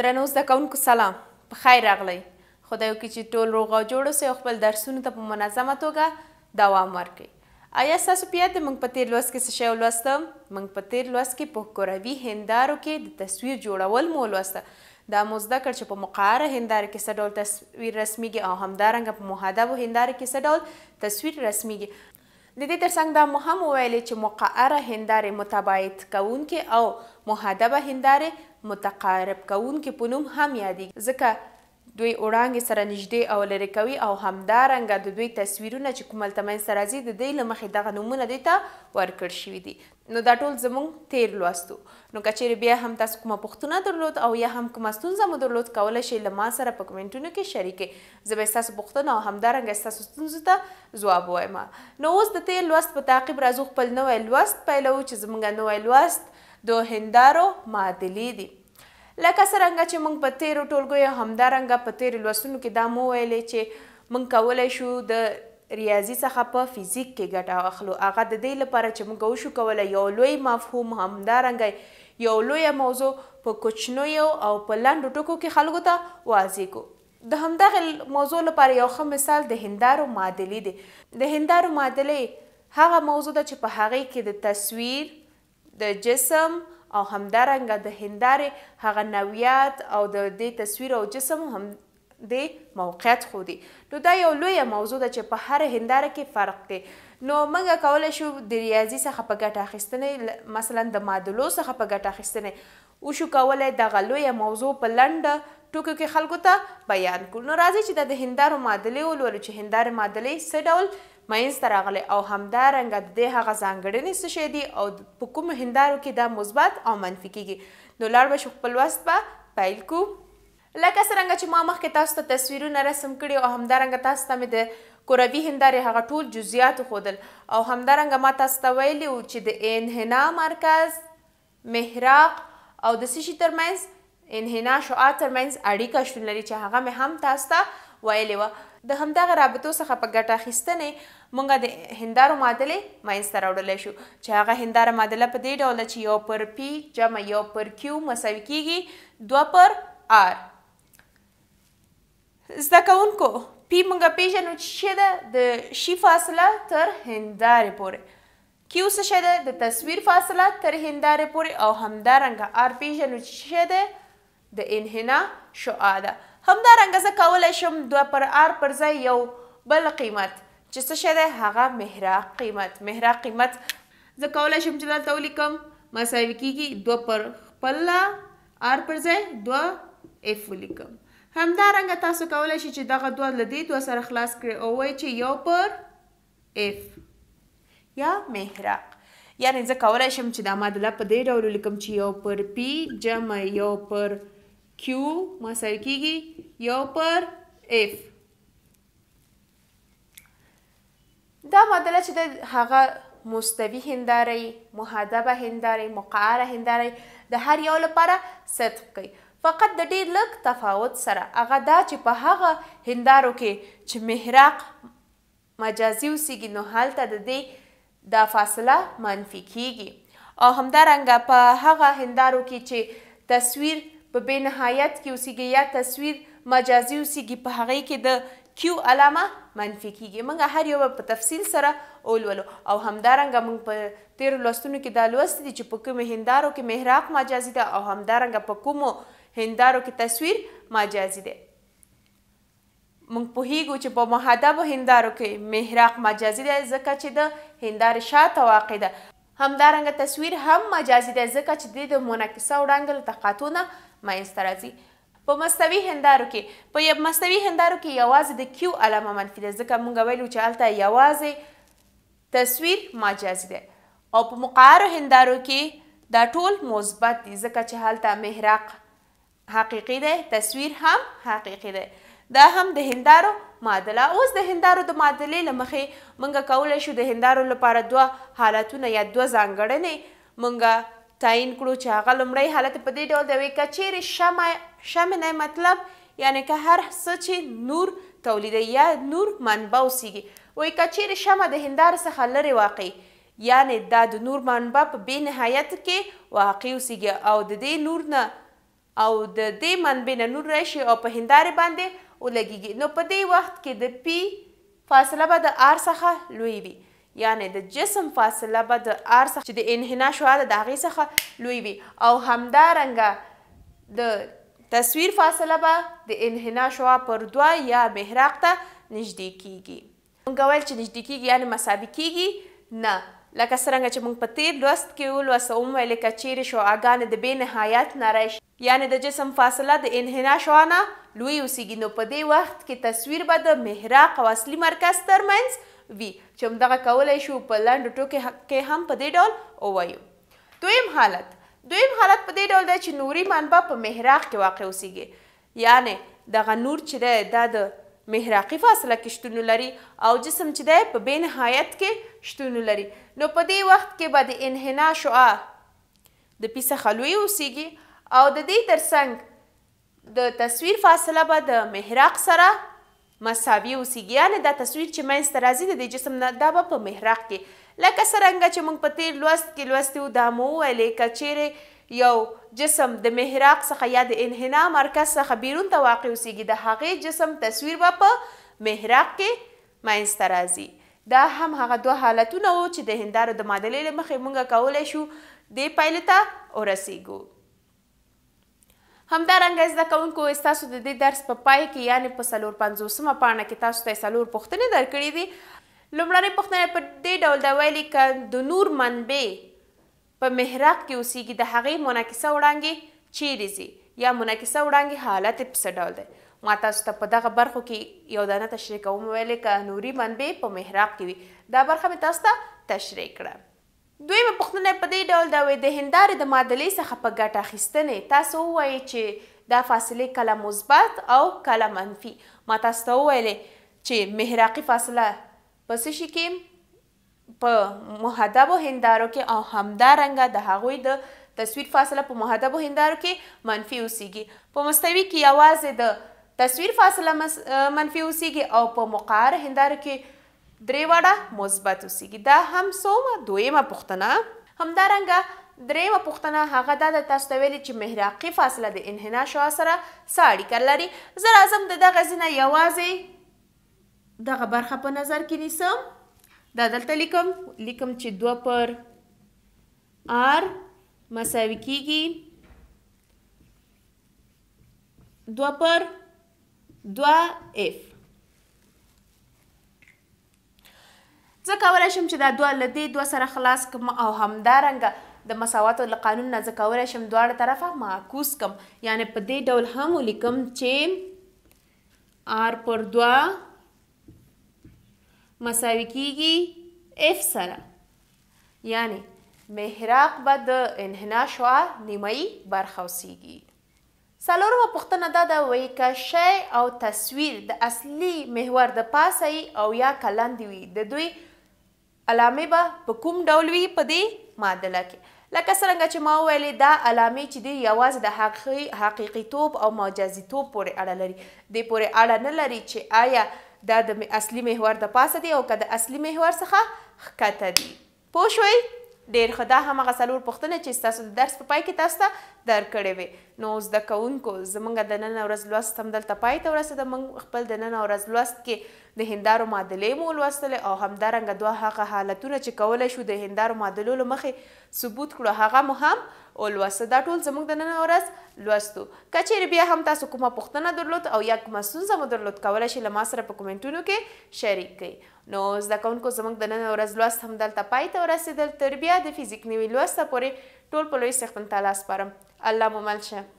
درنو زده کوونکو سلام په خیر راغلی خدای وکړي چې ټول روغ او جوړ اوسئ او خپل درسونو ته په منظمه توګه دوام ورکړئ آیا ستاسو په یاد موږ په تېر لوست کې څه شی ولوسته موږ په تېر لوست کې په کروي هندارو کې د تصویر جوړول مو ولوسته دا مو زده کړ چې په مقعره هنداره کې څه ډول تصویر رسمیږي او همدارنګه په محادبو هنداره کې څه ډول تصویر رسمیږي د دې ترڅنګ دا مهم ویلې چې مقعره هندارې متباعد کوونکې او محادبه هندارې متقارب کوونکې په نوم هم یادیږي ځکه دوی وړانګې سره نږدې او لرې کوي او همدارنګه د دوی تصویرونه چې کوم هلته منځته راځي د دوی له مخې دغه نومونه دوی ته ورکړ شوي دي نو دا ټول زموږ تیر لوستو نو که چیرې بیا هم تاسو کومه پوښتنه درلود او یا هم کومه ستونزه مو درلود کولی شئ له ما سره په کمنټونو کې شریکې زه به ستاسو پوښتنه او همدارنګه ستاسو ستونزو ته ځواب وایم نو اوس د تیر لوست په تعقیب راځو خپل نوی لوست پیلوو چې زموږ نوی لوست د هندارو معادلې دي لکه څرنګه چې موږ په تیرو ټولګیو همدارنګه په تیرو لوستونو کې دا مو ویلې چې موږ کولی شو د ریاضي څخه په فزیک کې ګټه واخلو هغه د دې لپاره چې موږ وشو کولی یو لوی مفهوم همدارنګه یو لویه موضوع په کوچنیو او په لنډو ټکو کې خلکو ته واضح کړو د همدغه موضوع لپاره یو ښه مثال د هندارو معادلې دی د هندارو معادلې هغه موضوع ده چې په هغې کې د تصویر د جسم او همدارنګه د هندارې هغه نویات او د دې تصویر او جسم هم د موقعیت خو دی نو دا یو لوی موضوع ده چې په هر هنداره کې فرق دی نو موږ کولای شو د ریاضي څخه په ګټه اخیستنې مثلا د معادلو څخه په ګټه اخیستنې وشو کولای دغه لوی موضوع په لنډ ټوکو کې خلکو ته بیان کړو نو راځي چې د هندارو معادلې ولولو چې هندارې معادلې څه ډول مینځ ته راغلی او همدارنګه د دې هغه ځانګړنې څه شی دي او په کومو هندارو کې دا مثبت او منفي کیږي نو لاړ به شو خپل لوست به پیل کړو لکه څرنګه چې ما مخکې تاسو ته تصویرونه رسم کړي او همدارنګه تاسو ته مې د کروي هندارې هغه ټول جزئیات ښودل او همدارنګه ما تاسو ته ویلي وو چې د انحنا مرکز محراق او د څه شي ترمنځ انحنا شعاع ترمنځ اړیکه شتون لري چې هغه مې هم تاسو ته ویلې وه د همدغه رابطو څخه په ګټه اخیستنې مونږه د هندارو معادلې ماینسته راوړلی شو چې هغه هنداره معادله په دې ډول چې یو پر پی جمع یو پر کیو مساوي کیږي دوه پر آر زده کوونکو پی مونږه پیژنو چې څه ده د شي فاصله تر هندارې پورې کیو څه شی ده د تصویر فاصله تر هندارې پورې او همدارنګه آر پیژنو چې څه ده د انحنا شعاع ده همدارنګه زه کولی شم دوه پر آر پر ځای یو بل قیمت چې څه شی دی هغه محراق قیمت محراق قیمت زه کولی شم چې دلته ولیکم مساوي کېږي دوه پر خپله آر پر ځای دوه اف ولیکم همدارنګه تاسو کولی شئ چې دغه دوه له دې دوه سره خلاص کړئ او وایئ چې یو پر اف یا محراق یعنی زه کولی شم چې دا معادله په دې ډول ولیکم چې یو پر پی جمع یو پر کیو مساوي کېږي یو پر اف دا معادله چې د هغه مستوي هندارې محادبه هندارې مقعره هندارې د هر یو لپاره صدق کوي فقط د ډیر لږ تفاوت سره هغه دا چې په هغه هندارو کې چې محراق مجازي وسیږي نو هلته د دې دا فاصله منفي کیږي او همدارنګه په هغه هندارو کې چې تصویر په بې نهایت کې اوسیږي یا تصویر مجازي اوسیږي په هغې کې د کیو علامه منفي کیږي موږ هر یو په تفصیل سره اولولو او همدارنګه موږ په تیر لوستونو کې دا لوست دي چې په کوم هندارو کې محراق مجازي ده او همدارنګه په کوم هندارو کې تصویر مجازي ده موږ په هیګو چې په محدب هندارو کې محراق مجازي ده ځکه چې د هندار شاته واقع ده همدارنګه تصویر هم مجازي ده ځکه چې د منعکسه وړانګل تقاطونه مایسته راځي په مستوي هندارو کې په یو مستوي هندارو کې یوازې د کیو علامه منفي ده ځکه مونږ ویلو چې هلته یوازې تصویر مجازي ده او په مقعرو هندارو کې دا ټول مثبت دي ځکه چې هلته محراق حقیقي دی تصویر هم حقیقي دی دا هم د هندارو معادله اوس د هندارو د معادلې له مخې مونږ کولی شو د هندارو لپاره دوه حالتونه یا دوه ځانګړنې مونږ تعین کړو چې هغه لومړی حالت په دې ډول دی که چیرې شمع شمنه مطلب یعنی که هر څه چې نور تولیدي یا نور منبع اوسیږي وایي که چیرې شمع د هندارې څخه لرې واقع یعنی دا د نور منبع په بې نهایت کې واقع اوسیږي او د دې نور نه او د دې منبع نه نور راشي او په هندارې باندې ولګیږي نو په دې وخت کې د پی فاصله به د آر څخه لوی وي یعنی د جسم فاصله به د آر څخه چې د انحنا شعاع ده د هغې څخه لوی وي او همدارنګه د تصویر فاصله به د انحنا شعاع پر دوه یا محراق ته نږدې کیږي مونږ ویل چې نږدې کیږي یعنی مساوي کیږي نه لکه څرنګه چې موږ په تیر لوست کې ولوسته ومویلې که چیرې شعاګانې د بې نهایت نه راشي یعنی د جسم فاصله د انحنا شوانه لوی اوسیږي نو په دې وخت کې تصویر به د محراق او اصلي مرکز ترمنځ وي چې همدغه کولی شو په لنډو ټوکو کې هم په دې ډول ووایو دویم حالت دویم حالت په دې ډول دی چې نوري منبع په محراق کې واقع اوسیږي یعنی دغه نور چې دی دا د محراقي فاصله کې شتون لري او جسم چې دی په بې نهایت کې شتون لري نو په دې وخت کې به د انحنا شعاع د پی څخه لوی اوسیږي او د دې ترڅنګ د تصویر فاصله به د محراق سره مساوي اوسیګیان دا تصویر چې منځ راځي د دې جسم نه دا په محراق کې لکه څرنګه چې موږ په تیر لوست کې لوستو دا مو ویلې که چیرې یو جسم د محراق څخه یا د انحنا مرکز څخه بیرون ته واقع اوسیږي د هغې جسم تصویر به په محراق کې منځ راځي دا هم هغه دوه حالتونه وو چې د هندارو د معادلې له مخې موږ کولی شو دې پایلې ته ورسیږو همدارنګه زده کوونکو ستاسو د دې درس په پا پای کې یعنی په سلور 50مه پاڼه کې تاسو ته سلور پوښتنې درکړې دي لومړنۍ پوښتنه په دې ډول دا ویلي ک د نور منبع په محراق کې اوسېږي د هغې مناکسه وړانګې چیرې ځي یا مناکسه وړانګې حالت په څه ډول دی ما تاسو ته په دغه برخو کې یو دانه تشریح کوم ویلې که نوري منبع په محراق کې وي دا برخه مې تاسو ته تشریح کړه دویمه پوښتنه په دې ډول دا وي د هندارې د معادلې څخه په ګټه اخیستنې تاسو وایي چې دا فاصله کله مثبت او کله منفي ما تاسو ته وویلې چې محراقي فاصله په څه شي کې په محدبو هندارو کې او همدارنګه د هغوی د تصویر فاصله په محدبو هندارو کې منفي اوسیږي په مستوي کې یوازې د تصویر فاصله منفي اوسیږي او په مقعر هندارو کې درې واړه مثبت اوسېږي دا هم سومه دویمه پوښتنه همدارنګه درېمه پوښتنه هغه دا د تاسو ته ویلي چې محراقي فاصله د انحنا شعاع سره څه اړیکه لري زه راځم د دغه ځینه یوازې دغه برخه په نظر کې نیسم دا دلته لیکم لیکم چې دوه پر آر مساوي کیږي دوه پر دوه اف زه کولای شم چې دا دوه له دې دوه سره خلاص کړم او همدارنګه د مساواتو له قانون نه زه کولای شم دواړه طرفه معکوس کم یعنی په دې ډول هم ولیکم چې آر پر دوه مساوي کیږي اف سره یعنی محراق به د انحنا شعاع نیمایي برخه اوسیږي څلورمه پوښتنه دا ده وایي که شی او تصویر د اصلي محور د پاسه او یا کلندې وي د دوی علامې به په کوم ډول وي په دې معادله کې لکه څنګه چې ما ویلې دا علامې چې دی یوازې د حقیقي حقیقي توپ او مجازي توپ پورې اړه لري د پورې اړه نه لري چې آیا دا د اصلي محور د پاسه دی او که د اصلي محور څخه ښکته دی پوه شوئ ډېر ښه دا همغه څلور پوښتنې چې ستاسو د درس په پای کې تاسو ته درکړې وې نو زده کوونکو زمونږ د نن ورځ لوست هم دلته پای ته ورسېده موږ خپل د نن ورځ لوست کې د هندارو معادلې مو لوستلې او همدارنګه دوه هغه حالتونه چې کولی شو د هندارو معادلو له مخې ثبوت کړو هغه مو هم ولوسته دا ټول زموږ د نن ورځ لوستو که چیرې بیا هم تاسو کومه پوښتنه درلود او یا کومه ستونزه مو درلود کولی شئ له ما سره په کومنټونو کې شریک کړئ نو زده کوونکو زموږ د نن ورځ لوست هم دلته پای ته ورسېدل تر بیا د فزیک نوي لوسته پورې ټول په لوی څښتن تعالی سپارم alla Momalce.